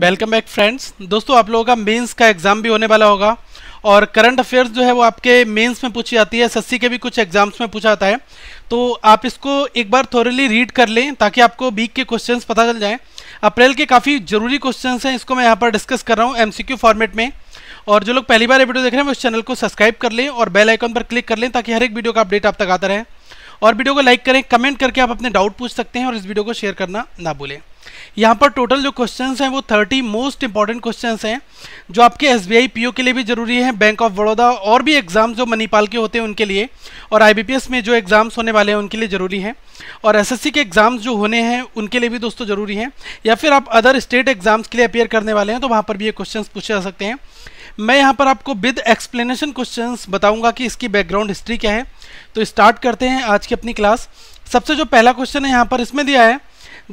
Welcome back friends दोस्तों आप लोगों का मेंस का एग्ज़ाम भी होने वाला होगा और करंट अफेयर्स जो है वो आपके मेंस में पूछी जाती है सस्सी के भी कुछ एग्जाम्स में पूछा जाता है तो आप इसको एक बार थोरली रीड कर लें ताकि आपको बीक के क्वेश्चंस पता चल जाएं अप्रैल के काफ़ी ज़रूरी क्वेश्चंस हैं इसको मैं यहाँ पर डिस्कस कर रहा हूँ एम फॉर्मेट में और जो लोग पहली बार वीडियो देख रहे हैं उस चैनल को सब्सक्राइब कर लें और बेल आइकॉन पर क्लिक कर लें ताकि हर एक वीडियो का अपडेट आप तक आता रहे और वीडियो को लाइक करें कमेंट करके आप अपने डाउट पूछ सकते हैं और इस वीडियो को शेयर करना ना भूलें यहाँ पर टोटल जो क्वेश्चन हैं वो थर्टी मोस्ट इंपॉर्टेंट क्वेश्चन हैं जो आपके एस बी के लिए भी जरूरी हैं बैंक ऑफ बड़ौदा और भी एग्जाम जो मणिपाल के होते हैं उनके लिए और आई में जो एग्जाम्स होने वाले हैं उनके लिए ज़रूरी हैं और एस के एग्जाम्स जो होने हैं उनके लिए भी दोस्तों ज़रूरी हैं या फिर आप अदर स्टेट एग्जाम्स के लिए अपेयर करने वाले हैं तो वहाँ पर भी ये क्वेश्चन पूछे जा सकते हैं मैं यहाँ पर आपको विद एक्सप्लेनेशन क्वेश्चंस बताऊंगा कि इसकी बैकग्राउंड हिस्ट्री क्या है तो स्टार्ट करते हैं आज की अपनी क्लास सबसे जो पहला क्वेश्चन है यहाँ पर इसमें दिया है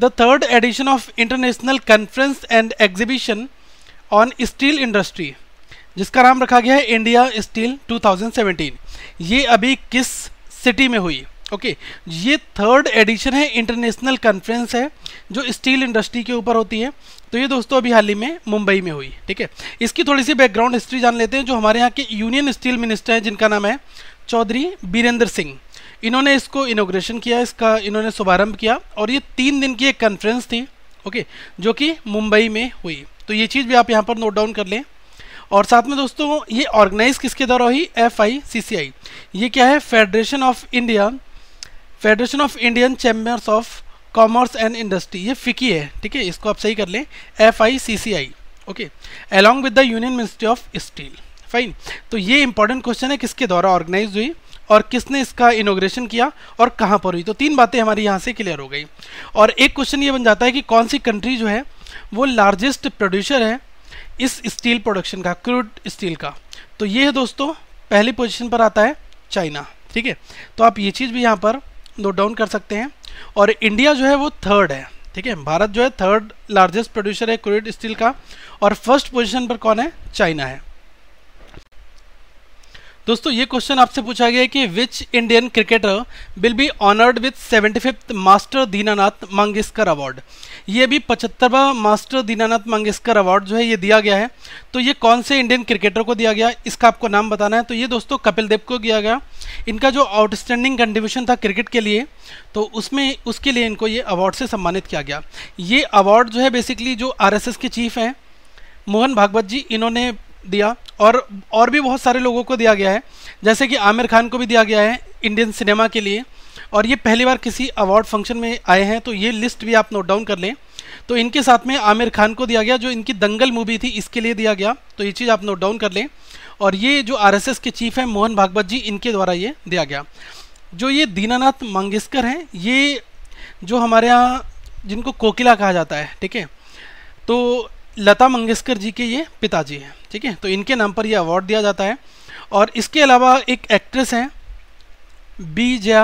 the third edition of international conference and exhibition on steel industry जिसका नाम रखा गया है इंडिया स्टील 2017 ये अभी किस सिटी में हुई ओके okay, ये थर्ड एडिशन है इंटरनेशनल कॉन्फ्रेंस है जो स्टील इंडस्ट्री के ऊपर होती है तो ये दोस्तों अभी हाल ही में मुंबई में हुई ठीक है इसकी थोड़ी सी बैकग्राउंड हिस्ट्री जान लेते हैं जो हमारे यहाँ के यूनियन स्टील मिनिस्टर हैं जिनका नाम है चौधरी बीरेंद्र सिंह इन्होंने इसको इनोग्रेशन किया इसका इन्होंने शुभारंभ किया और ये तीन दिन की एक कॉन्फ्रेंस थी ओके जो कि मुंबई में हुई तो ये चीज़ भी आप यहाँ पर नोट डाउन कर लें और साथ में दोस्तों ये ऑर्गेनाइज किसके द्वारा हुई एफ आई सी सी आई ये क्या है federation of India federation of Indian chambers of commerce and industry ये फिकी है ठीक है इसको आप सही कर लें F I C C I okay along with the union ministry of steel fine तो ये इंपॉर्टेंट क्वेश्चन है किसके द्वारा ऑर्गेनाइज हुई और किसने इसका इनोग्रेशन किया और कहाँ पर हुई तो तीन बातें हमारी यहाँ से क्लियर हो गई और एक क्वेश्चन ये बन जाता है कि कौन सी कंट्री जो है वो लार्जेस्ट प्रोड्यूसर है इस स्टील प्रोडक्शन का क्रूड स्टील का तो ये है दोस्तों पहली पोजिशन पर आता है चाइना ठीक है तो आप ये चीज़ भी यहाँ पर नोट डाउन कर सकते हैं और इंडिया जो है वो थर्ड है ठीक है भारत जो है थर्ड लार्जेस्ट प्रोड्यूसर है क्रूड स्टील का और फर्स्ट पोजिशन पर कौन है चाइना है दोस्तों ये क्वेश्चन आपसे पूछा गया है कि which Indian cricketer will be honoured with seventy fifth master Dinanath Mangeshkar award ये भी पचहत्तरवा मास्टर दीनानाथ मंगेशकर अवार्ड जो है ये दिया गया है तो ये कौन से इंडियन क्रिकेटर को दिया गया इसका आपको नाम बताना है तो ये दोस्तों कपिल देव को दिया गया इनका जो आउटस्टैंडिंग कंट्रीब्यूशन था क्रिकेट के लिए तो उसमें उसके लिए इनको ये अवार्ड से सम्मानित किया गया ये अवार्ड जो है बेसिकली जो आर के चीफ हैं मोहन भागवत जी इन्होंने दिया और और भी बहुत सारे लोगों को दिया गया है जैसे कि आमिर खान को भी दिया गया है इंडियन सिनेमा के लिए और ये पहली बार किसी अवार्ड फंक्शन में आए हैं तो ये लिस्ट भी आप नोट डाउन कर लें तो इनके साथ में आमिर खान को दिया गया जो इनकी दंगल मूवी थी इसके लिए दिया गया तो ये चीज़ आप नोट डाउन कर लें और ये जो आर के चीफ हैं मोहन भागवत जी इनके द्वारा ये दिया गया जो ये दीनानाथ मंगेशकर हैं ये जो हमारे यहाँ जिनको कोकिला कहा जाता है ठीक है तो लता मंगेशकर जी के ये पिताजी हैं ठीक है तो इनके नाम पर यह अवार्ड दिया जाता है और इसके अलावा एक एक्ट्रेस हैं जया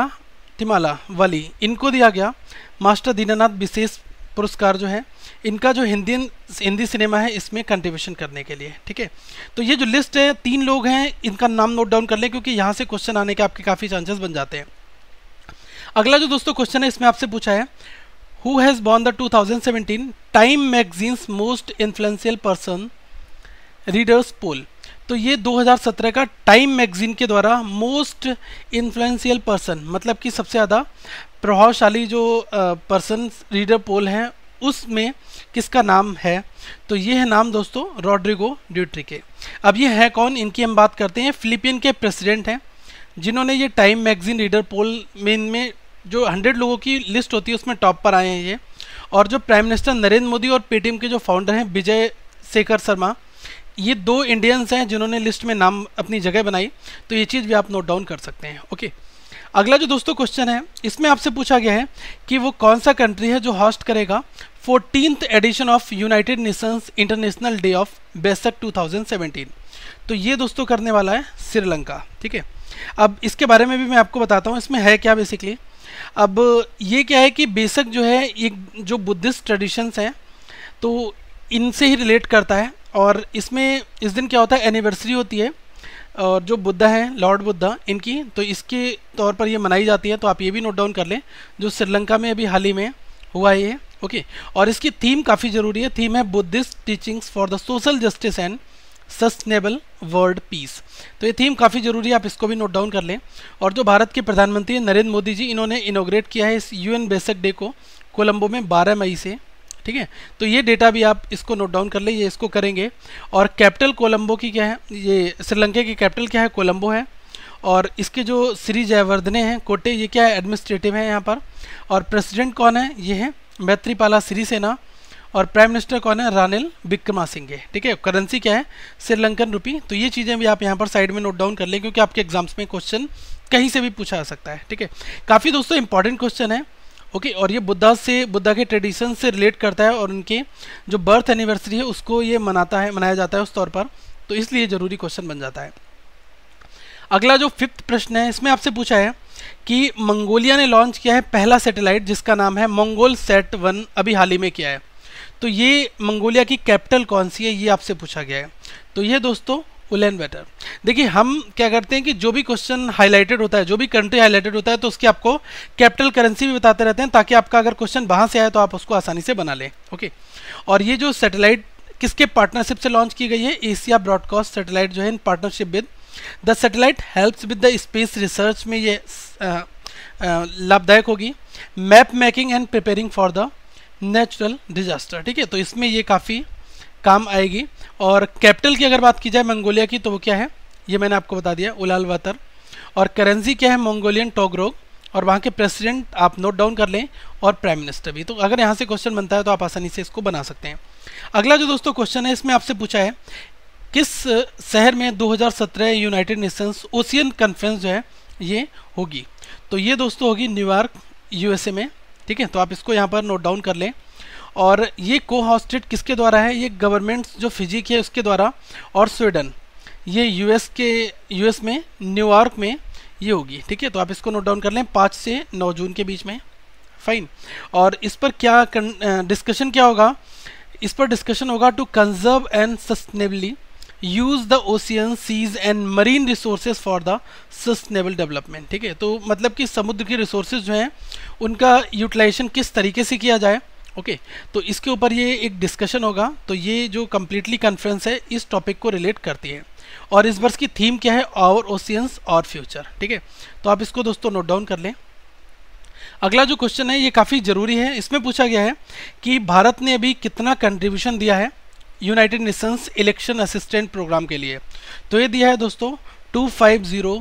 तिमाला वाली इनको दिया गया मास्टर दीनानाथ विशेष पुरस्कार जो है इनका जो हिंदी हिंदी सिनेमा है इसमें कंट्रीब्यूशन करने के लिए ठीक है तो ये जो लिस्ट है तीन लोग हैं इनका नाम नोट डाउन कर लें क्योंकि यहाँ से क्वेश्चन आने के आपके काफ़ी चांसेस बन जाते हैं अगला जो दोस्तों क्वेश्चन है इसमें आपसे पूछा है who has born the 2017 Time magazine's most influential person readers poll तो ये 2017 का टाइम मैगजीन के द्वारा मोस्ट इन्फ्लुएंशियल पर्सन मतलब कि सबसे ज़्यादा प्रभावशाली जो पर्सन रीडर पोल हैं उसमें किसका नाम है तो ये है नाम दोस्तों रॉड्रिगो ड्यूट्री के अब ये है कौन इनकी हम बात करते हैं फिलिपिन के प्रेसिडेंट हैं जिन्होंने ये टाइम मैगजीन रीडर पोल में इनमें जो हंड्रेड लोगों की लिस्ट होती है उसमें टॉप पर आए हैं ये और जो प्राइम मिनिस्टर नरेंद्र मोदी और पेटीएम के जो फाउंडर हैं विजय शेखर शर्मा ये दो इंडियंस हैं जिन्होंने लिस्ट में नाम अपनी जगह बनाई तो ये चीज़ भी आप नोट डाउन कर सकते हैं ओके अगला जो दोस्तों क्वेश्चन है इसमें आपसे पूछा गया है कि वो कौन सा कंट्री है जो हॉस्ट करेगा fourteen edition of United Nations international day of Vesak 2017 तो ये दोस्तों करने वाला है श्रीलंका ठीक है अब इसके बारे में भी मैं आपको बताता हूँ इसमें है क्या बेसिकली अब ये क्या है कि बेसक जो है एक जो बुद्धिस्ट ट्रेडिशंस हैं तो इनसे ही रिलेट करता है और इसमें इस दिन क्या होता है एनिवर्सरी होती है और जो बुद्धा है लॉर्ड बुद्धा इनकी तो इसके तौर पर ये मनाई जाती है तो आप ये भी नोट डाउन कर लें जो श्रीलंका में अभी हाल ही में हुआ ये ओके और इसकी थीम काफ़ी ज़रूरी है थीम है Buddhist teachings for the social justice and sustainable world peace तो ये थीम काफ़ी ज़रूरी है आप इसको भी नोट डाउन कर लें और जो भारत के प्रधानमंत्री नरेंद्र मोदी जी इन्होंने इनोग्रेट किया है इस यू बेसक डे को कोलंबो में 12 मई से ठीक है तो ये डेटा भी आप इसको नोट डाउन कर लीजिए इसको करेंगे और कैपिटल कोलम्बो की क्या है ये श्रीलंका की कैपिटल क्या है कोलम्बो है और इसके जो श्री जयवर्धने हैं कोटे ये क्या है एडमिनिस्ट्रेटिव है यहाँ पर और प्रेसिडेंट कौन है ये है मैत्रीपाला सिरिसेना और प्राइम मिनिस्टर कौन है रानिल विक्रमा सिंह ठीक है करेंसी क्या है श्रीलंकन रुपी तो ये चीज़ें भी आप यहाँ पर साइड में नोट डाउन कर लें क्योंकि आपके एग्जाम्स में क्वेश्चन कहीं से भी पूछा जा सकता है ठीक है काफ़ी दोस्तों इंपॉर्टेंट क्वेश्चन है ओके okay, और ये बुद्धा से बुद्धा के ट्रेडिशन से रिलेट करता है और उनके जो बर्थ एनिवर्सरी है उसको ये मनाता है मनाया जाता है उस तौर पर तो इसलिए ज़रूरी क्वेश्चन बन जाता है अगला जो फिफ्थ प्रश्न है इसमें आपसे पूछा है कि मंगोलिया ने लॉन्च किया है पहला सैटेलाइट जिसका नाम है मंगोल सेट वन अभी हाल ही में किया है तो ये मंगोलिया की कैपिटल कौन सी है ये आपसे पूछा गया है तो ये दोस्तों एंड बेटर देखिए हम क्या करते हैं कि जो भी क्वेश्चन हाईलाइटेड होता है जो भी कंट्री हाईलाइटेड होता है तो उसकी आपको कैपिटल करेंसी भी बताते रहते हैं ताकि आपका अगर क्वेश्चन वहाँ से आए तो आप उसको आसानी से बना लें ओके और ये जो सेटेलाइट किसके पार्टनरशिप से लॉन्च की गई है एशिया ब्रॉडकास्ट सेटेलाइट जो है in partnership with the satellite helps with the space research में ये लाभदायक होगी map making and preparing for the natural disaster ठीक है तो इसमें ये काफ़ी काम आएगी और कैपिटल की अगर बात की जाए मंगोलिया की तो वो क्या है ये मैंने आपको बता दिया उलाल वातर और करेंसी क्या है मंगोलियन टोगरोग और वहाँ के प्रेसिडेंट आप नोट डाउन कर लें और प्राइम मिनिस्टर भी तो अगर यहाँ से क्वेश्चन बनता है तो आप आसानी से इसको बना सकते हैं अगला जो दोस्तों क्वेश्चन है इसमें आपसे पूछा है किस शहर में 2017 यूनाइटेड नेशंस ओशियन कॉन्फ्रेंस जो है ये होगी तो ये दोस्तों होगी न्यूयॉर्क यूएसए में ठीक है तो आप इसको यहाँ पर नोट डाउन कर लें और ये को हॉस्टेड किसके द्वारा है ये गवर्नमेंट जो फिजिक है उसके द्वारा और स्वीडन ये यूएस के यूएस में न्यूयॉर्क में ये होगी ठीक है तो आप इसको नोट डाउन कर लें पाँच से नौ जून के बीच में फाइन और इस पर क्या डिस्कशन क्या होगा इस पर डिस्कशन होगा to conserve and sustainably use the ocean seas and marine resources for the sustainable development ठीक है तो मतलब कि समुद्र के रिसोर्सेज जो हैं उनका यूटिलाइजेशन किस तरीके से किया जाए ओके okay, तो इसके ऊपर ये एक डिस्कशन होगा तो ये जो कम्प्लीटली कॉन्फ्रेंस है इस टॉपिक को रिलेट करती है और इस वर्ष की थीम क्या है आवर ओशियंस और फ्यूचर ठीक है तो आप इसको दोस्तों नोट डाउन कर लें अगला जो क्वेश्चन है ये काफ़ी ज़रूरी है इसमें पूछा गया है कि भारत ने अभी कितना कंट्रीब्यूशन दिया है United Nations election assistant programme के लिए तो ये दिया है दोस्तों two five zero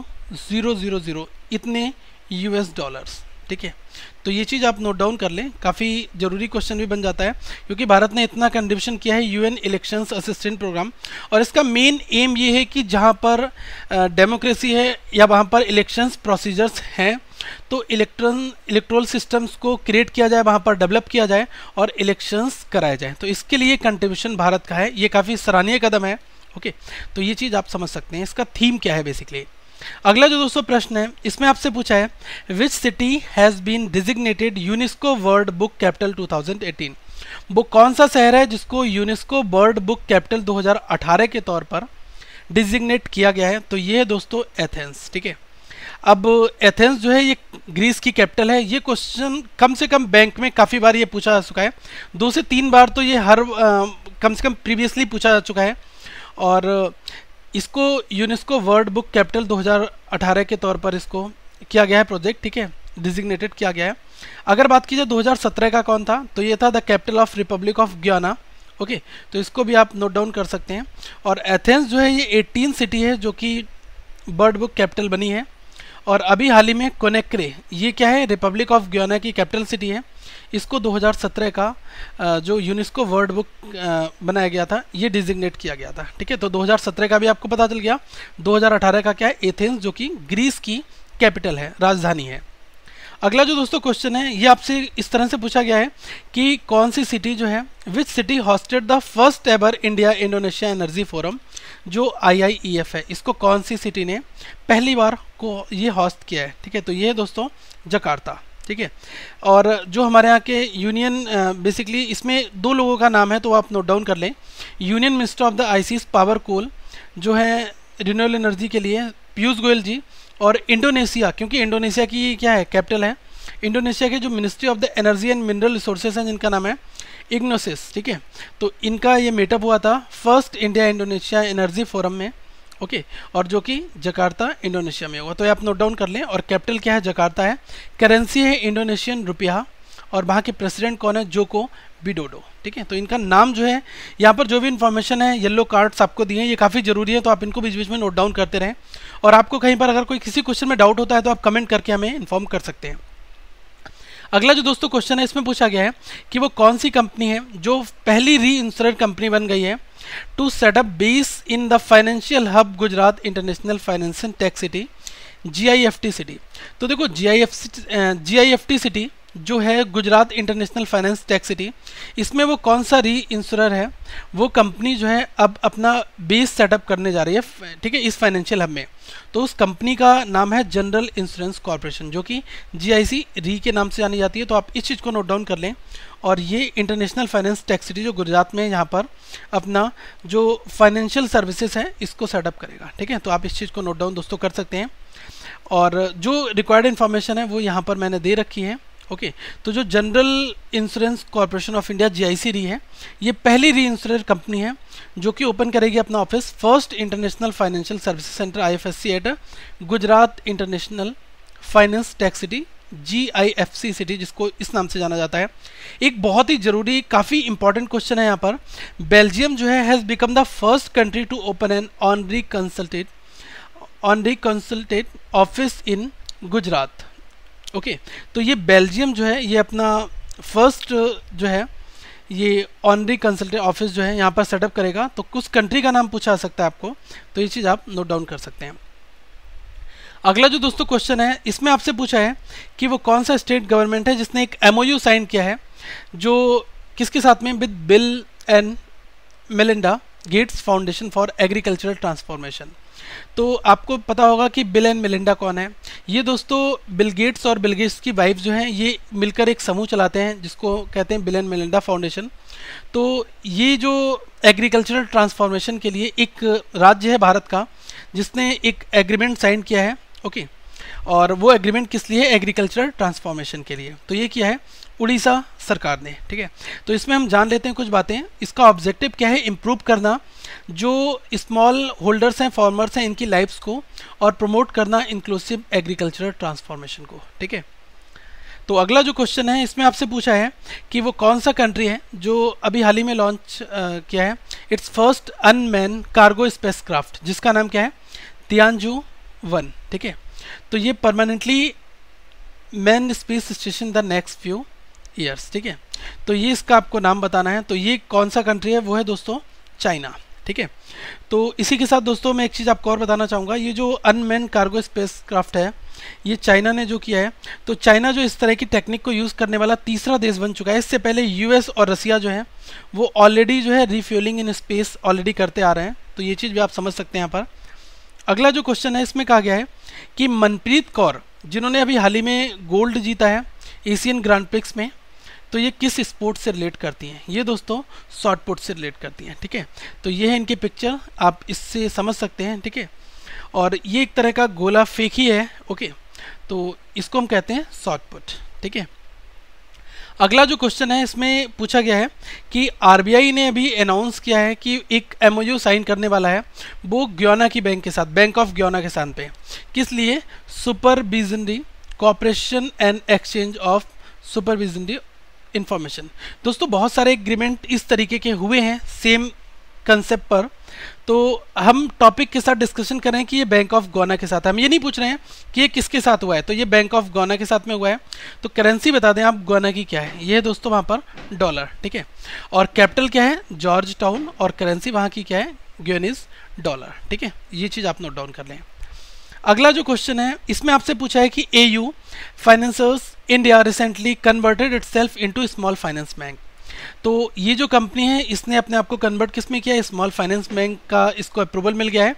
zero zero zero इतने यूएस डॉलर्स ठीक है तो ये चीज़ आप नोट डाउन कर लें काफ़ी ज़रूरी क्वेश्चन भी बन जाता है क्योंकि भारत ने इतना कंट्रीब्यूशन किया है यूएन इलेक्शंस असिस्टेंट प्रोग्राम और इसका मेन एम ये है कि जहाँ पर डेमोक्रेसी है या वहाँ पर इलेक्शंस प्रोसीजर्स हैं तो इलेक्ट्रन इलेक्ट्रोल सिस्टम्स को क्रिएट किया जाए वहाँ पर डेवलप किया जाए और इलेक्शंस कराए जाएँ तो इसके लिए कंट्रीब्यूशन भारत का है ये काफ़ी सराहनीय कदम है ओके तो ये चीज़ आप समझ सकते हैं इसका थीम क्या है बेसिकली अगला जो दोस्तों प्रश्न है इसमें आपसे पूछा है which city has been designated UNESCO world book capital 2018 वो कौन सा शहर है जिसको यूनेस्को वर्ल्ड बुक कैपिटल 2018 के तौर पर डिजिग्नेट किया गया है तो ये है दोस्तों एथेंस ठीक है अब एथेंस जो है ये ग्रीस की कैपिटल है ये क्वेश्चन कम से कम बैंक में काफ़ी बार ये पूछा जा चुका है दो से तीन बार तो ये हर आ, कम से कम प्रीवियसली पूछा जा चुका है और इसको यूनेस्को वर्ल्ड बुक कैपिटल 2018 के तौर पर इसको किया गया है प्रोजेक्ट ठीक है डिजिग्नेटेड किया गया है अगर बात की जाए 2017 का कौन था तो ये था the capital of republic of Guinea okay तो इसको भी आप नोट डाउन कर सकते हैं और एथेंस जो है ये एटीन सिटी है जो कि वर्ल्ड बुक कैपिटल बनी है और अभी हाल ही में कोनेक्रे ये क्या है रिपब्लिक ऑफ ग्याना की कैपिटल सिटी है इसको 2017 का जो यूनेस्को वर्ल्ड बुक बनाया गया था ये डिजिग्नेट किया गया था ठीक है तो 2017 का भी आपको पता चल गया 2018 का क्या है एथेंस जो कि ग्रीस की कैपिटल है राजधानी है अगला जो दोस्तों क्वेश्चन है ये आपसे इस तरह से पूछा गया है कि कौन सी सिटी जो है which city hosted the first ever India Indonesia energy forum जो आई e है इसको कौन सी सिटी ने पहली बार को ये हॉस्ट किया है ठीक है तो ये दोस्तों जकार्ता ठीक है और जो हमारे यहाँ के यूनियन बेसिकली इसमें दो लोगों का नाम है तो आप नोट डाउन कर लें यूनियन मिनिस्टर ऑफ द आईसीस पावर कोल जो है रिन्यूएबल एनर्जी के लिए पीयूष गोयल जी और इंडोनेशिया क्योंकि इंडोनेशिया की क्या है कैपिटल है इंडोनेशिया के जो ministry of the energy and mineral resources हैं जिनका नाम है इग्नोसिस ठीक है तो इनका ये मेटअप हुआ था first India Indonesia energy forum में ओके और जो कि जकार्ता इंडोनेशिया में होगा तो ये आप नोट डाउन कर लें और कैपिटल क्या है जकार्ता है करेंसी है इंडोनेशियन रुपया और वहाँ के प्रेसिडेंट कौन है जोको बिडोडो ठीक है तो इनका नाम जो है यहाँ पर जो भी इन्फॉर्मेशन है येलो कार्ड्स आपको दिए हैं ये काफ़ी ज़रूरी है तो आप इनको बीच बीच में नोट डाउन करते रहें और आपको कहीं पर अगर कोई किसी क्वेश्चन में डाउट होता है तो आप कमेंट करके हमें इन्फॉर्म कर सकते हैं अगला जो दोस्तों क्वेश्चन है इसमें पूछा गया है कि वो कौन सी कंपनी है जो पहली री कंपनी बन गई है to set up base in the financial hub Gujarat international financial tech city G I F T city तो देखो G I F city G I F T city जो है Gujarat international finance tax city इसमें वो कौन सा री इंश्योर है वो कंपनी जो है अब अपना बेस सेटअप करने जा रही है ठीक है इस फाइनेंशियल हब में तो उस कंपनी का नाम है जनरल इंश्योरेंस कॉरपोरेशन जो कि जीआईसी री के नाम से जानी जाती है तो आप इस चीज़ को नोट डाउन कर लें और ये इंटरनेशनल फाइनेंस टैक्स सिटी जो गुजरात में यहाँ पर अपना जो फाइनेंशियल सर्विसेज है इसको सेटअप करेगा ठीक है तो आप इस चीज़ को नोट डाउन दोस्तों कर सकते हैं और जो रिक्वायर्ड इन्फॉर्मेशन है वो यहाँ पर मैंने दे रखी है ओके तो जो general insurance corporation of India जी रही है ये पहली री इंश्योरेंस कंपनी है जो कि ओपन करेगी अपना office first international financial service centre IFSC at Gujarat international finance tax city G city जिसको इस नाम से जाना जाता है एक बहुत ही जरूरी काफ़ी इंपॉर्टेंट क्वेश्चन है यहाँ पर बेल्जियम जो है has become the first country to open an on reconsulted on reconsulted office in Gujarat okay तो ये बेल्जियम जो है ये अपना फर्स्ट जो है ये ऑनरी कंसल्टेंट ऑफिस जो है यहाँ पर सेटअप करेगा तो कुछ कंट्री का नाम पूछा सकता है आपको तो ये चीज़ आप नोट डाउन कर सकते हैं अगला जो दोस्तों क्वेश्चन है इसमें आपसे पूछा है कि वो कौन सा स्टेट गवर्नमेंट है जिसने एक एम साइन किया है जो किसके साथ में with Bill and Melinda Gates Foundation for agricultural transformation तो आपको पता होगा कि बिल एंड मेलिंडा कौन है ये दोस्तों बिल गेट्स और बिल गेट्स की वाइफ जो हैं ये मिलकर एक समूह चलाते हैं जिसको कहते हैं बिल एंड मेलिंडा फाउंडेशन तो ये जो एग्रीकल्चरल ट्रांसफॉर्मेशन के लिए एक राज्य है भारत का जिसने एक एग्रीमेंट साइन किया है ओके और वो एग्रीमेंट किस लिए एग्रीकल्चरल ट्रांसफॉर्मेशन के लिए तो ये किया है उड़ीसा सरकार ने ठीक है तो इसमें हम जान लेते हैं कुछ बातें इसका ऑब्जेक्टिव क्या है इम्प्रूव करना जो स्मॉल होल्डर्स हैं फार्मर्स हैं इनकी लाइफ्स को और प्रमोट करना इंक्लूसिव एग्रीकल्चरल ट्रांसफॉर्मेशन को ठीक है तो अगला जो क्वेश्चन है इसमें आपसे पूछा है कि वो कौन सा कंट्री है जो अभी हाल ही में लॉन्च किया है its first unmanned cargo craft जिसका नाम क्या है तियानजू वन ठीक है तो ये permanently manned space station the next few years ठीक है तो ये इसका आपको नाम बताना है तो ये कौन सा कंट्री है वो है दोस्तों चाइना ठीक है तो इसी के साथ दोस्तों मैं एक चीज़ आपको और बताना चाहूँगा ये जो अनमैन कार्गो स्पेस क्राफ्ट है ये चाइना ने जो किया है तो चाइना जो इस तरह की टेक्निक को यूज़ करने वाला तीसरा देश बन चुका है इससे पहले यूएस और रसिया जो है वो ऑलरेडी जो है रिफ्यूलिंग इन स्पेस ऑलरेडी करते आ रहे हैं तो ये चीज़ भी आप समझ सकते हैं यहाँ पर अगला जो क्वेश्चन है इसमें कहा गया है कि मनप्रीत कौर जिन्होंने अभी हाल ही में गोल्ड जीता है एशियन ग्रांड प्रिक्स में तो ये किस स्पोर्ट से रिलेट करती हैं ये दोस्तों शॉर्ट पुट से रिलेट करती हैं ठीक है तो ये है इनकी पिक्चर आप इससे समझ सकते हैं ठीक है और ये एक तरह का गोला फेंक ही है ओके तो इसको हम कहते हैं शॉर्ट पुट ठीक है अगला जो क्वेश्चन है इसमें पूछा गया है कि आरबीआई ने अभी अनाउंस किया है कि एक एमओयू साइन करने वाला है वो ग्योना की बैंक के साथ बैंक ऑफ ग्योना के साथ पे किस लिए supervisionary cooperation and exchange of supervisionary information दोस्तों बहुत सारे एग्रीमेंट इस तरीके के हुए हैं सेम कंसेप्ट पर तो हम टॉपिक के साथ डिस्कशन कर रहे हैं कि ये बैंक ऑफ गोना के साथ हम ये नहीं पूछ रहे हैं कि ये किसके साथ हुआ है तो ये बैंक ऑफ गोना के साथ में हुआ है तो करेंसी बता दें आप गोना की क्या है ये दोस्तों वहाँ पर डॉलर ठीक है और कैपिटल क्या है जॉर्ज टाउन और करेंसी वहाँ की क्या है ग्योनिस डॉलर ठीक है ये चीज़ आप नोट डाउन कर लें अगला जो क्वेश्चन है इसमें आपसे पूछा है कि A U financiers India recently converted itself into small finance bank तो ये जो कंपनी है इसने अपने आप को कन्वर्ट किस में किया है स्मॉल फाइनेंस बैंक का इसको अप्रूवल मिल गया है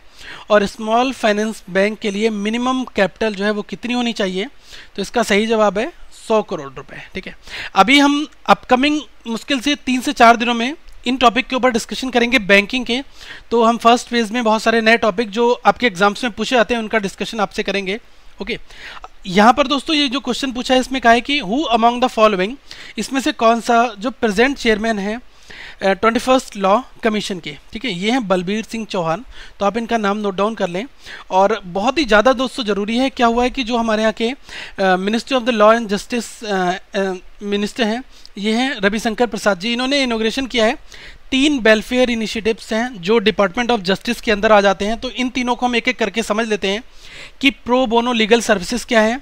और स्मॉल फाइनेंस बैंक के लिए मिनिमम कैपिटल जो है वो कितनी होनी चाहिए तो इसका सही जवाब है सौ करोड़ रुपए ठीक है अभी हम अपकमिंग मुश्किल से तीन से चार दिनों में इन टॉपिक के ऊपर डिस्कशन करेंगे बैंकिंग के तो हम फर्स्ट फेज में बहुत सारे नए टॉपिक जो आपके एग्जाम्स में पूछे जाते हैं उनका डिस्कशन आपसे करेंगे ओके okay. यहाँ पर दोस्तों ये जो क्वेश्चन पूछा है इसमें कहा है कि हु अमॉन्ग द फॉलोइंग इसमें से कौन सा जो प्रेजेंट चेयरमैन है ट्वेंटी फर्स्ट लॉ कमीशन के ठीक है ये हैं बलबीर सिंह चौहान तो आप इनका नाम नोट डाउन कर लें और बहुत ही ज़्यादा दोस्तों ज़रूरी है क्या हुआ है कि जो हमारे यहाँ के ministry of the law and justice minister हैं ये हैं रविशंकर प्रसाद जी इन्होंने इनोग्रेशन किया है तीन वेलफेयर इनिशिएटिव्स हैं जो डिपार्टमेंट ऑफ जस्टिस के अंदर आ जाते हैं तो इन तीनों को हम एक एक करके समझ लेते हैं कि प्रो बोनो लीगल सर्विसेज क्या है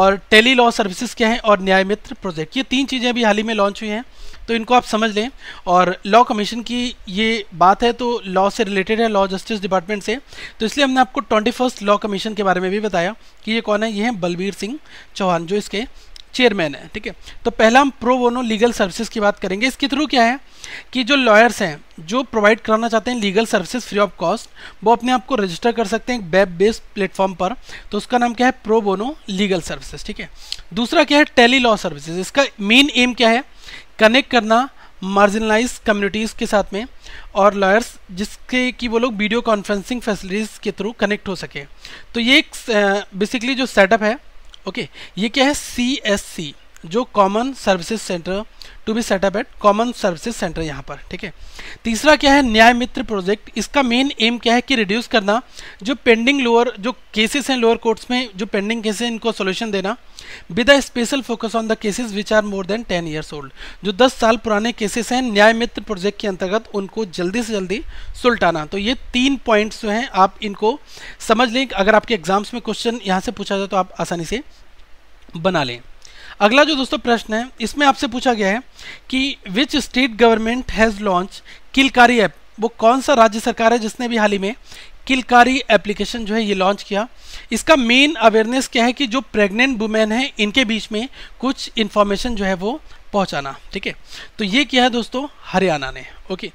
और टेली लॉ सर्विसेज क्या है और न्याय मित्र प्रोजेक्ट ये तीन चीज़ें अभी हाल ही में लॉन्च हुई हैं तो इनको आप समझ लें और लॉ कमीशन की ये बात है तो लॉ से रिलेटेड है लॉ जस्टिस डिपार्टमेंट से तो इसलिए हमने आपको ट्वेंटी फर्स्ट लॉ कमीशन के बारे में भी बताया कि ये कौन है ये हैं बलबीर सिंह चौहान जो इसके चेयरमैन है ठीक है तो पहला हम प्रो बोनो लीगल सर्विसेज की बात करेंगे इसके थ्रू क्या है कि जो लॉयर्स हैं जो प्रोवाइड कराना चाहते हैं legal services free of cost वो अपने आप को रजिस्टर कर सकते हैं वेब बेस्ड प्लेटफॉर्म पर तो उसका नाम क्या है प्रो बोनो लीगल सर्विसेज ठीक है दूसरा क्या है टेली लॉ सर्विसेज इसका मेन एम क्या है कनेक्ट करना मार्जिनलाइज कम्युनिटीज़ के साथ में और लॉयर्स जिसके कि वो लोग वीडियो कॉन्फ्रेंसिंग फैसिलिटीज़ के थ्रू कनेक्ट हो सके तो ये एक बेसिकली जो सेटअप है ओके ये क्या है सी एस सी जो common services centre to be set up at common services centre यहाँ पर ठीक है तीसरा क्या है न्याय मित्र प्रोजेक्ट इसका मेन एम क्या है कि रिड्यूस करना जो पेंडिंग लोअर जो केसेस हैं लोअर कोर्ट्स में जो पेंडिंग केसेस इनको सोल्यूशन देना with a special focus on the cases which are more than ten years old जो दस साल पुराने केसेस हैं न्याय मित्र प्रोजेक्ट के अंतर्गत उनको जल्दी से जल्दी सुलटाना तो ये तीन पॉइंट्स जो हैं आप इनको समझ लें अगर आपके एग्जाम्स में क्वेश्चन यहाँ से पूछा जाए तो आप आसानी से बना लें अगला जो दोस्तों प्रश्न है इसमें आपसे पूछा गया है कि which state government has launch Kilkari app वो कौन सा राज्य सरकार है जिसने भी हाल ही में किलकारी एप्लीकेशन जो है ये लॉन्च किया इसका मेन अवेयरनेस क्या है कि जो प्रेग्नेंट वुमेन है इनके बीच में कुछ इन्फॉर्मेशन जो है वो पहुंचाना ठीक है तो ये किया है दोस्तों हरियाणा ने ओके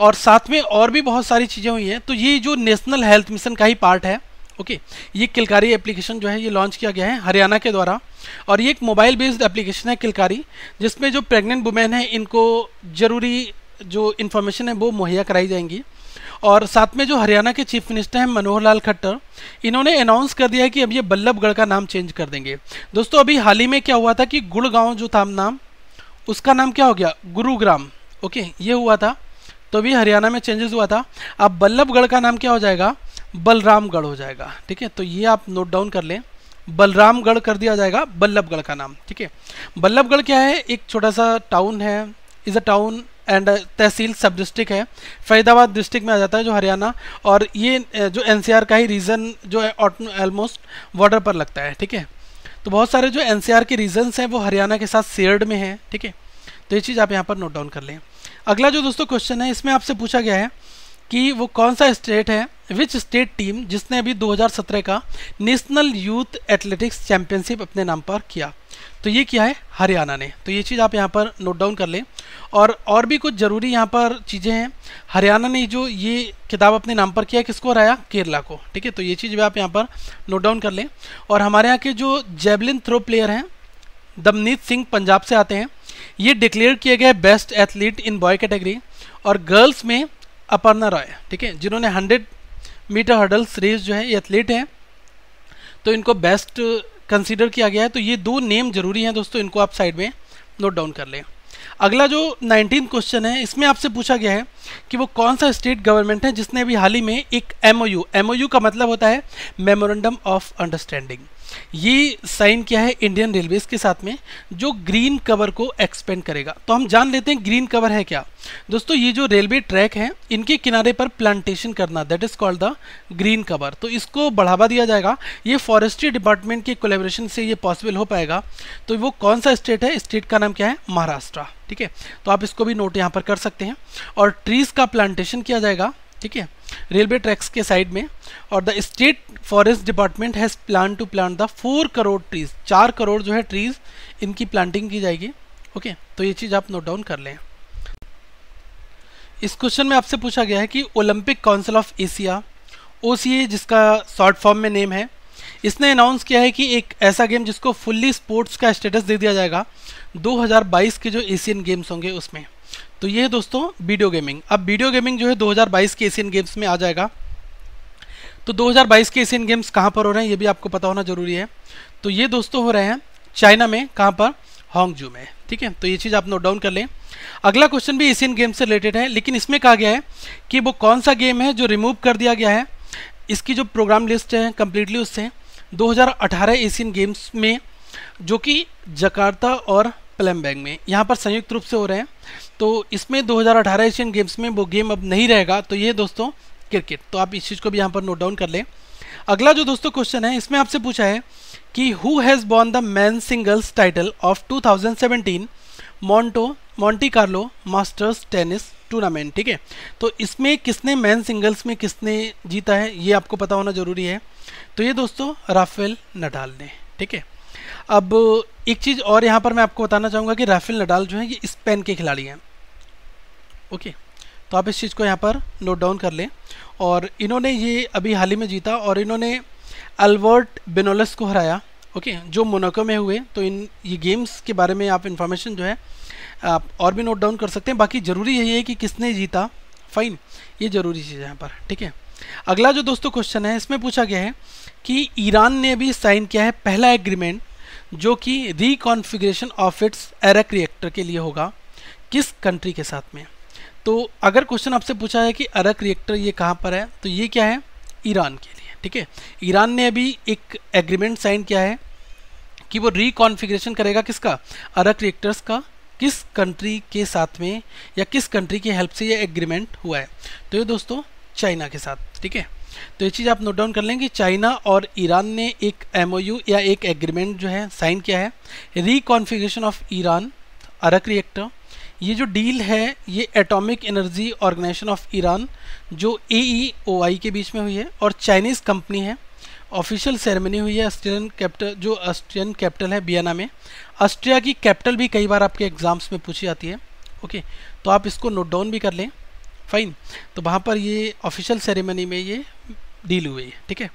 और साथ में और भी बहुत सारी चीज़ें हुई हैं तो ये जो नेशनल हेल्थ मिशन का ही पार्ट है ओके ये किलकारी एप्लीकेशन जो है ये लॉन्च किया गया है हरियाणा के द्वारा और ये एक मोबाइल बेस्ड एप्लीकेशन है किलकारी जिसमें जो प्रेग्नेंट वुमेन है इनको ज़रूरी जो इन्फॉर्मेशन है वो मुहैया कराई जाएंगी और साथ में जो हरियाणा के चीफ मिनिस्टर हैं मनोहर लाल खट्टर इन्होंने अनाउंस कर दिया है कि अब ये बल्लभगढ़ का नाम चेंज कर देंगे दोस्तों अभी हाल ही में क्या हुआ था कि गुड़गांव जो था नाम उसका नाम क्या हो गया गुरुग्राम ओके ये हुआ था तो भी हरियाणा में चेंजेस हुआ था अब बल्लभगढ़ का नाम क्या हो जाएगा बलरामगढ़ हो जाएगा ठीक है तो ये आप नोट डाउन कर लें बलरामगढ़ कर दिया जाएगा बल्लभगढ़ का नाम ठीक है बल्लभगढ़ क्या है एक छोटा सा टाउन है is a town and tehsil sub district है फरीदाबाद डिस्ट्रिक्ट में आ जाता है जो हरियाणा और ये जो एनसीआर का ही रीजन जो है ऑलमोस्ट बॉर्डर पर लगता है ठीक है तो बहुत सारे जो एनसीआर के रीजन्स हैं वो हरियाणा के साथ शेयर्ड में हैं ठीक है तो ये चीज़ आप यहाँ पर नोट डाउन कर लें अगला जो दोस्तों क्वेश्चन है इसमें आपसे पूछा गया है कि वो कौन सा स्टेट है विच स्टेट टीम जिसने अभी 2017 का नेशनल यूथ एथलेटिक्स चैंपियनशिप अपने नाम पर किया तो ये किया है हरियाणा ने तो ये चीज़ आप यहाँ पर नोट डाउन कर लें और और भी कुछ ज़रूरी यहाँ पर चीज़ें हैं हरियाणा ने जो ये किताब अपने नाम पर किया किसको हराया केरला को ठीक है तो ये चीज़ भी आप यहाँ पर नोट डाउन कर लें और हमारे यहाँ के जो जेबलिन थ्रो प्लेयर हैं दमनीत सिंह पंजाब से आते हैं ये डिक्लेयर किए गए best athlete in boy category और गर्ल्स में अपर्णा रॉय ठीक है जिन्होंने हंड्रेड मीटर हर्डल्स रेस जो है ये एथलीट हैं तो इनको बेस्ट कंसीडर किया गया है तो ये दो नेम जरूरी हैं दोस्तों इनको आप साइड में नोट डाउन कर लें अगला जो नाइनटीन क्वेश्चन है इसमें आपसे पूछा गया है कि वो कौन सा स्टेट गवर्नमेंट है जिसने अभी हाल ही में एक एमओयू एमओयू का मतलब होता है मेमोरेंडम ऑफ अंडरस्टैंडिंग ये साइन क्या है इंडियन रेलवेज के साथ में जो ग्रीन कवर को एक्सपेंड करेगा तो हम जान लेते हैं ग्रीन कवर है क्या दोस्तों ये जो रेलवे ट्रैक है इनके किनारे पर प्लांटेशन करना that is called the green cover तो इसको बढ़ावा दिया जाएगा ये फॉरेस्ट्री डिपार्टमेंट के कोलेब्रेशन से ये पॉसिबल हो पाएगा तो वो कौन सा स्टेट है स्टेट का नाम क्या है महाराष्ट्र ठीक है तो आप इसको भी नोट यहाँ पर कर सकते हैं और ट्रीज़ का प्लांटेशन किया जाएगा ठीक है रेलवे ट्रैक्स के साइड में और the state forest department has plan to plant the four crore trees चार करोड़ जो है ट्रीज इनकी प्लांटिंग की जाएगी ओके okay, तो ये चीज़ आप नोट डाउन कर लें इस क्वेश्चन में आपसे पूछा गया है कि Olympic Council of Asia O जिसका शॉर्ट फॉर्म में नेम है इसने अनाउंस किया है कि एक ऐसा गेम जिसको फुल्ली स्पोर्ट्स का स्टेटस दे दिया जाएगा 2022 के जो एशियन गेम्स होंगे उसमें तो ये दोस्तों वीडियो गेमिंग अब वीडियो गेमिंग जो है 2022 के एशियन गेम्स में आ जाएगा तो 2022 के एशियन गेम्स कहाँ पर हो रहे हैं ये भी आपको पता होना जरूरी है तो ये दोस्तों हो रहे हैं चाइना में कहाँ पर हॉन्गजू में ठीक है तो ये चीज़ आप नोट डाउन कर लें अगला क्वेश्चन भी एशियन गेम्स से रिलेटेड है लेकिन इसमें कहा गया है कि वो कौन सा गेम है जो रिमूव कर दिया गया है इसकी जो प्रोग्राम लिस्ट है कम्प्लीटली उससे 2018 एशियन गेम्स में जो कि जकार्ता और बैंग में यहाँ पर संयुक्त रूप से हो रहे हैं तो इसमें 2018 एशियन गेम्स में वो गेम अब नहीं रहेगा तो ये दोस्तों क्रिकेट तो आप इस चीज़ को भी यहाँ पर नोट डाउन कर लें अगला जो दोस्तों क्वेश्चन है इसमें आपसे पूछा है कि who has won the men singles title of 2017 Monte Monte Carlo Masters tennis tournament ठीक है तो इसमें किसने मैन सिंगल्स में किसने जीता है ये आपको पता होना ज़रूरी है तो ये दोस्तों राफेल नडाल ने ठीक है अब एक चीज़ और यहाँ पर मैं आपको बताना चाहूँगा कि राफेल नडाल जो है ये स्पेन के खिलाड़ी हैं ओके तो आप इस चीज़ को यहाँ पर नोट डाउन कर लें और इन्होंने ये अभी हाल ही में जीता और इन्होंने अल्बर्ट बेनोलस को हराया ओके जो मोनाको में हुए तो इन ये गेम्स के बारे में आप इन्फॉर्मेशन जो है आप और भी नोट डाउन कर सकते हैं बाकी ज़रूरी यही है कि किसने जीता फाइन ये ज़रूरी चीज़ है यहाँ पर ठीक है अगला जो दोस्तों क्वेश्चन है इसमें पूछा गया है कि ईरान ने अभी साइन किया है पहला एग्रीमेंट जो कि reconfiguration of its Arak reactor के लिए होगा किस कंट्री के साथ में तो अगर क्वेश्चन आपसे पूछा है कि अरक रिएक्टर ये कहाँ पर है तो ये क्या है ईरान के लिए ठीक है ईरान ने अभी एक एग्रीमेंट साइन किया है कि वो रिकॉन्फ़िगरेशन करेगा किसका अरक रिएक्टर्स का किस कंट्री के साथ में या किस कंट्री की हेल्प से ये एग्रीमेंट हुआ है तो ये दोस्तों चाइना के साथ ठीक है तो ये चीज़ आप नोट डाउन कर लें कि चाइना और ईरान ने एक एम या एक एग्रीमेंट जो है साइन किया है रिकॉन्फिग्रेशन ऑफ ईरान अरक रिएक्टर ये जो डील है ये atomic energy organisation of Iran जो ए e के बीच में हुई है और चाइनीज़ कंपनी है ऑफिशियल सेरेमनी हुई है ऑस्ट्रियन कैपिटल जो ऑस्ट्रियन कैपिटल है बियाना में ऑस्ट्रिया की कैपिटल भी कई बार आपके एग्जाम्स में पूछी जाती है ओके तो आप इसको नोट डाउन भी कर लें फाइन तो वहाँ पर ये ऑफिशियल सेरेमनी में ये डील हुई है ठीक है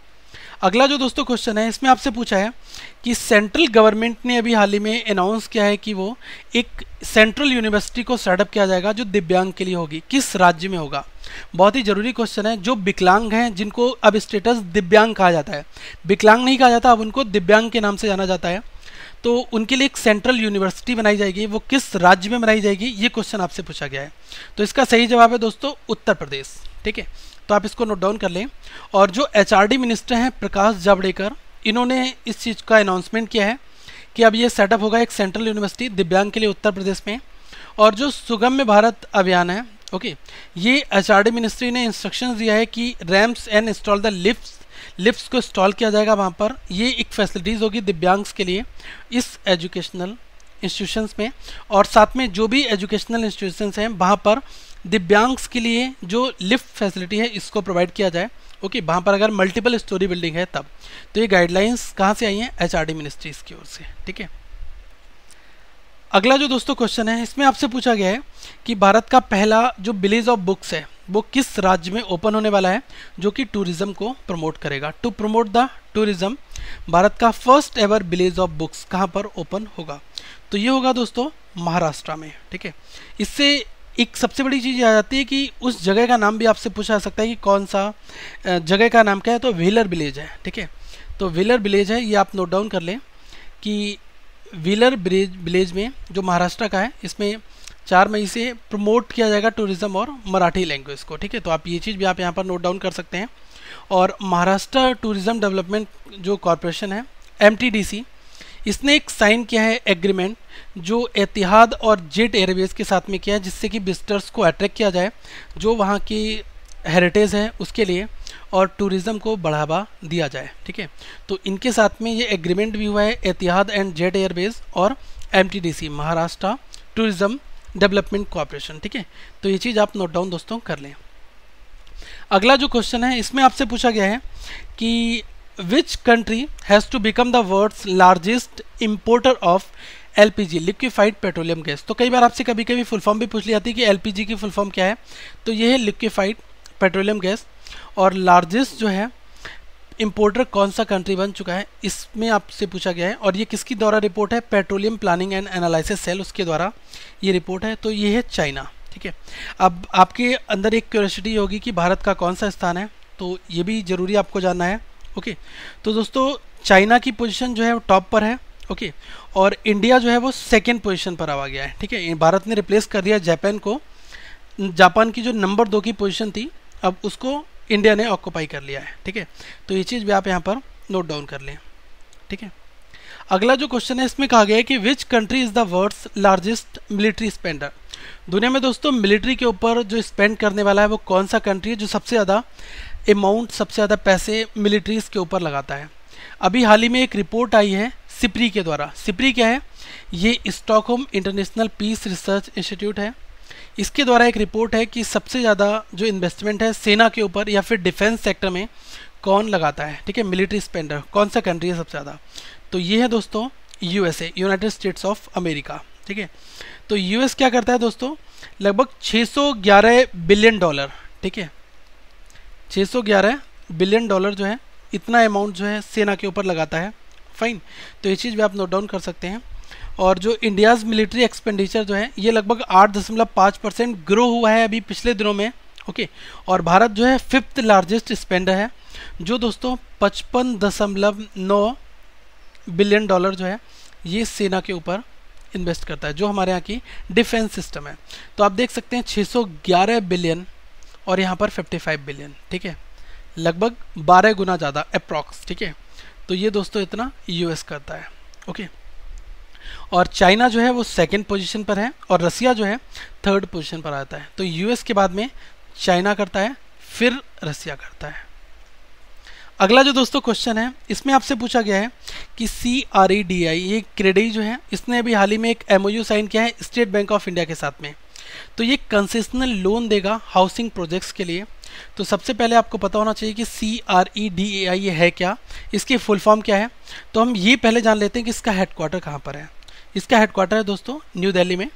अगला जो दोस्तों क्वेश्चन है इसमें आपसे पूछा है कि सेंट्रल गवर्नमेंट ने अभी हाल ही में अनाउंस किया है कि वो एक सेंट्रल यूनिवर्सिटी को स्टार्टअप किया जाएगा जो दिव्यांग के लिए होगी किस राज्य में होगा बहुत ही ज़रूरी क्वेश्चन है जो विकलांग हैं जिनको अब स्टेटस दिव्यांग कहा जाता है विकलांग नहीं कहा जाता अब उनको दिव्यांग के नाम से जाना जाता है तो उनके लिए एक सेंट्रल यूनिवर्सिटी बनाई जाएगी वो किस राज्य में बनाई जाएगी ये क्वेश्चन आपसे पूछा गया है तो इसका सही जवाब है दोस्तों उत्तर प्रदेश ठीक है तो आप इसको नोट डाउन कर लें और जो एच मिनिस्टर हैं प्रकाश जावड़ेकर इन्होंने इस चीज़ का अनाउंसमेंट किया है कि अब ये सेटअप होगा एक सेंट्रल यूनिवर्सिटी दिव्यांग के लिए उत्तर प्रदेश में और जो सुगम्य भारत अभियान है ओके ये एच मिनिस्ट्री ने इंस्ट्रक्शंस दिया है कि ramps and install the lift lift को इंस्टॉल किया जाएगा वहाँ पर ये एक फैसिलिटीज़ होगी दिव्यांग्स के लिए इस एजुकेशनल इंस्टीट्यूशंस में और साथ में जो भी एजुकेशनल इंस्टीट्यूशंस हैं वहाँ पर दिव्यांग्स के लिए जो लिफ्ट फैसिलिटी है इसको प्रोवाइड किया जाए ओके वहाँ पर अगर मल्टीपल स्टोरी बिल्डिंग है तब तो ये गाइडलाइंस कहाँ से आई हैं एच मिनिस्ट्रीज़ की ओर से ठीक है अगला जो दोस्तों क्वेश्चन है इसमें आपसे पूछा गया है कि भारत का पहला जो विलेज ऑफ बुक्स है वो किस राज्य में ओपन होने वाला है जो कि टूरिज्म को प्रमोट करेगा to promote the tourism Bharat का first ever village of books कहाँ पर ओपन होगा तो ये होगा दोस्तों महाराष्ट्र में ठीक है इससे एक सबसे बड़ी चीज़ आ जाती है कि उस जगह का नाम भी आपसे पूछा जा सकता है कि कौन सा जगह का नाम क्या है तो व्हीलर विलेज है ठीक है तो वेलर विलेज है ये आप नोट डाउन कर लें कि व्हीलर ब्रिज विलेज में जो महाराष्ट्र का है इसमें चार मई से प्रमोट किया जाएगा टूरिज्म और मराठी लैंग्वेज को ठीक है तो आप ये चीज़ भी आप यहाँ पर नोट डाउन कर सकते हैं और महाराष्ट्र टूरिज्म डेवलपमेंट जो कॉरपोरेशन है एम इसने एक साइन किया है एग्रीमेंट जो एतिहाद और जेट एयरवेज के साथ में किया है जिससे कि विजिटर्स को अट्रैक्ट किया जाए जो वहाँ की हेरिटेज है उसके लिए और टूरिज़्म को बढ़ावा दिया जाए ठीक है तो इनके साथ में ये एग्रीमेंट भी हुआ है एतिहाद एंड जेट एयरवेज और um Maharashtra tourism development corporation ठीक है तो ये चीज़ आप नोट डाउन दोस्तों कर लें अगला जो क्वेश्चन है इसमें आपसे पूछा गया है कि which country has to become the world's largest importer of L P G liquefied petroleum gas तो कई बार आपसे कभी कभी फुल फॉर्म भी पूछ ली जाती है कि एल पी जी की फुल फॉर्म क्या है तो ये है लिक्विफाइड पेट्रोलियम गैस और लार्जेस्ट जो है इम्पोर्टर कौन सा कंट्री बन चुका है इसमें आपसे पूछा गया है और ये किसकी द्वारा रिपोर्ट है petroleum planning and analysis cell उसके द्वारा ये रिपोर्ट है तो ये है चाइना ठीक है अब आपके अंदर एक क्यूरसिटी होगी कि भारत का कौन सा स्थान है तो ये भी ज़रूरी आपको जानना है ओके तो दोस्तों चाइना की पोजिशन जो है वो टॉप पर है ओके और इंडिया जो है वो सेकेंड पोजिशन पर आवा गया है ठीक है भारत ने रिप्लेस कर दिया जापान को जापान की जो नंबर दो की पोजिशन थी अब उसको इंडिया ने ऑक्यूपाई कर लिया है ठीक है तो ये चीज़ भी आप यहाँ पर नोट डाउन कर लें ठीक है अगला जो क्वेश्चन है इसमें कहा गया है कि which country is the world's largest military spender दुनिया में दोस्तों मिलिट्री के ऊपर जो स्पेंड करने वाला है वो कौन सा कंट्री है जो सबसे ज़्यादा अमाउंट सबसे ज़्यादा पैसे मिलिट्रीज़ के ऊपर लगाता है अभी हाल ही में एक रिपोर्ट आई है सिपरी के द्वारा सिपरी क्या है ये Stockholm International Peace Research Institute है इसके द्वारा एक रिपोर्ट है कि सबसे ज़्यादा जो इन्वेस्टमेंट है सेना के ऊपर या फिर डिफेंस सेक्टर में कौन लगाता है ठीक है मिलिट्री स्पेंडर कौन सा कंट्री है सबसे ज़्यादा तो ये है दोस्तों USA United States of America ठीक है तो यूएस क्या करता है दोस्तों लगभग 611 बिलियन डॉलर ठीक है 611 बिलियन डॉलर जो है इतना अमाउंट जो है सेना के ऊपर लगाता है फाइन तो ये चीज़ भी आप नोट डाउन कर सकते हैं और जो इंडियाज़ मिलिट्री एक्सपेंडिचर जो है ये लगभग आठ दशमलव पाँच परसेंट ग्रो हुआ है अभी पिछले दिनों में ओके और भारत जो है फिफ्थ लार्जेस्ट स्पेंडर है जो दोस्तों पचपन दशमलव नौ बिलियन डॉलर जो है ये सेना के ऊपर इन्वेस्ट करता है जो हमारे यहाँ की डिफेंस सिस्टम है तो आप देख सकते हैं 611 बिलियन और यहाँ पर 55 बिलियन ठीक है लगभग 12 गुना ज़्यादा अप्रॉक्स ठीक है तो ये दोस्तों इतना यूएस करता है ओके okay. और चाइना जो है वो सेकेंड पोजिशन पर है और रसिया जो है थर्ड पोजिशन पर आता है तो यूएस के बाद में चाइना करता है फिर रसिया करता है अगला जो दोस्तों क्वेश्चन है इसमें आपसे पूछा गया है कि सी आर ई डी आई ये क्रेडिट जो है इसने अभी हाल ही में एक एम साइन किया है स्टेट बैंक ऑफ इंडिया के साथ में तो ये कंसेशनल लोन देगा हाउसिंग प्रोजेक्ट्स के लिए तो सबसे पहले आपको पता होना चाहिए कि सी आर ई डी ए आई ये है क्या इसकी फुल फॉर्म क्या है तो हम ये पहले जान लेते हैं कि इसका हेडक्वार्टर कहाँ पर है इसका हेडक्वार्टर है दोस्तों न्यू दिल्ली में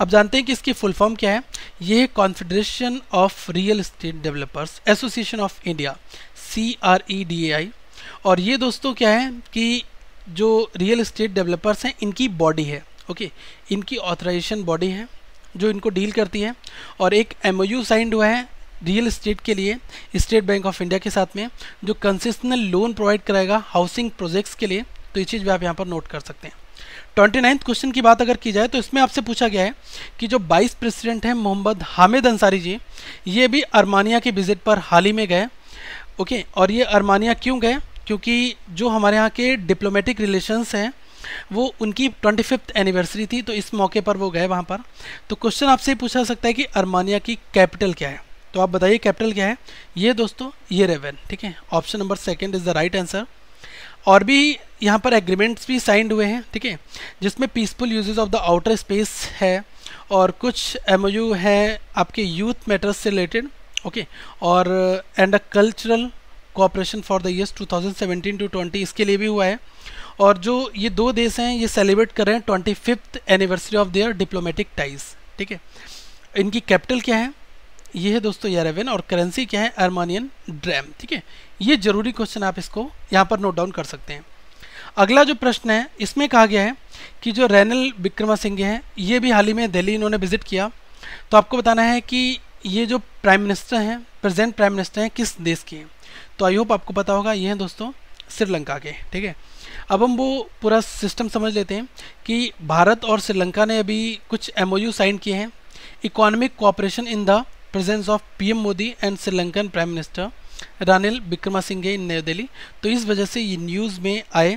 अब जानते हैं कि इसकी फुल फॉर्म क्या है ये Confederation of Real Estate Developers Association of India C R E D A I और ये दोस्तों क्या है कि जो रियल इस्टेट डेवलपर्स हैं इनकी बॉडी है ओके इनकी ऑथराइजेशन बॉडी है जो इनको डील करती है और एक एम ओ साइंड हुआ है रियल इस्टेट के लिए स्टेट बैंक ऑफ इंडिया के साथ में जो कंसेशनल लोन प्रोवाइड कराएगा हाउसिंग प्रोजेक्ट्स के लिए तो ये चीज़ भी आप यहाँ पर नोट कर सकते हैं ट्वेंटी नाइन्थ क्वेश्चन की बात अगर की जाए तो इसमें आपसे पूछा गया है कि जो बाइस प्रेसिडेंट हैं मोहम्मद हामिद अंसारी जी ये भी अरमानिया के विजिट पर हाल ही में गए ओके और ये अरमानिया क्यों गए क्योंकि जो हमारे यहाँ के डिप्लोमेटिक रिलेशंस हैं वो उनकी ट्वेंटी फिफ्थ एनिवर्सरी थी तो इस मौके पर वो गए वहाँ पर तो क्वेश्चन आपसे पूछा सकता है कि अरमानिया की कैपिटल क्या है तो आप बताइए कैपिटल क्या है ये दोस्तों ये रेवन ठीक है option number second is the right answer और भी यहाँ पर एग्रीमेंट्स भी साइंड हुए हैं ठीक है जिसमें peaceful uses of the outer space है और कुछ एम है आपके यूथ मैटर्स से रिलेटेड ओके और and a cultural cooperation for the years 2017 to 20 इसके लिए भी हुआ है और जो ये दो देश हैं ये सेलिब्रेट कर रहे हैं twenty anniversary of their diplomatic ties ठीक है इनकी कैपिटल क्या है ये है दोस्तों यारेवन और करेंसी क्या है अर्मानियन ड्रैम ठीक है ये जरूरी क्वेश्चन आप इसको यहाँ पर नोट डाउन कर सकते हैं अगला जो प्रश्न है इसमें कहा गया है कि जो रैनल विक्रमा सिंह हैं ये भी हाल ही में दिल्ली इन्होंने विजिट किया तो आपको बताना है कि ये जो प्राइम मिनिस्टर हैं प्रेजेंट प्राइम मिनिस्टर हैं किस देश के हैं तो आई होप आपको पता होगा ये हैं दोस्तों श्रीलंका के ठीक है अब हम वो पूरा सिस्टम समझ लेते हैं कि भारत और श्रीलंका ने अभी कुछ एम साइन किए हैं economic cooperation in the presence of PM Modi and Sri Lankan prime minister Ranil Wickremesinghe in New Delhi तो इस वजह से ये न्यूज़ में आए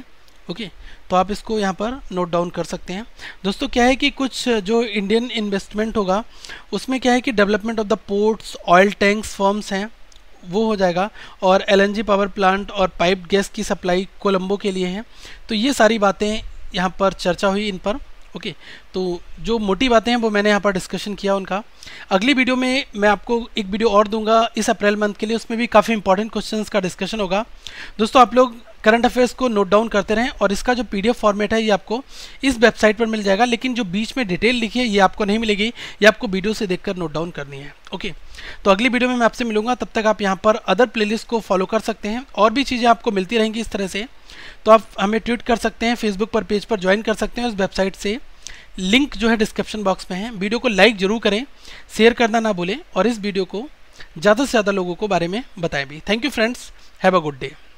ओके okay, तो आप इसको यहाँ पर नोट डाउन कर सकते हैं दोस्तों क्या है कि कुछ जो इंडियन इन्वेस्टमेंट होगा उसमें क्या है कि development of the ports oil tanks forms हैं वो हो जाएगा और एलएनजी पावर प्लांट और पाइप गैस की सप्लाई कोलंबो के लिए है तो ये सारी बातें यहाँ पर चर्चा हुई इन पर ओके तो जो मोटी बातें हैं वो मैंने यहाँ पर डिस्कशन किया उनका अगली वीडियो में मैं आपको एक वीडियो और दूंगा इस अप्रैल मंथ के लिए उसमें भी काफ़ी इंपॉर्टेंट क्वेश्चंस का डिस्कशन होगा दोस्तों आप लोग करंट अफेयर्स को नोट डाउन करते रहें और इसका जो पीडीएफ फॉर्मेट है ये आपको इस वेबसाइट पर मिल जाएगा लेकिन जो बीच में डिटेल लिखी है ये आपको नहीं मिलेगी ये आपको वीडियो से देखकर नोट डाउन करनी है ओके तो अगली वीडियो में मैं आपसे मिलूंगा तब तक आप यहाँ पर अदर प्लेलिस्ट को फॉलो कर सकते हैं और भी चीज़ें आपको मिलती रहेंगी इस तरह से तो आप हमें ट्वीट कर सकते हैं फेसबुक पर पेज पर ज्वाइन कर सकते हैं उस वेबसाइट से लिंक जो है डिस्क्रिप्शन बॉक्स में है वीडियो को लाइक जरूर करें शेयर करना ना भूलें और इस वीडियो को ज़्यादा से ज़्यादा लोगों को बारे में बताएं भी thank you friends have a good day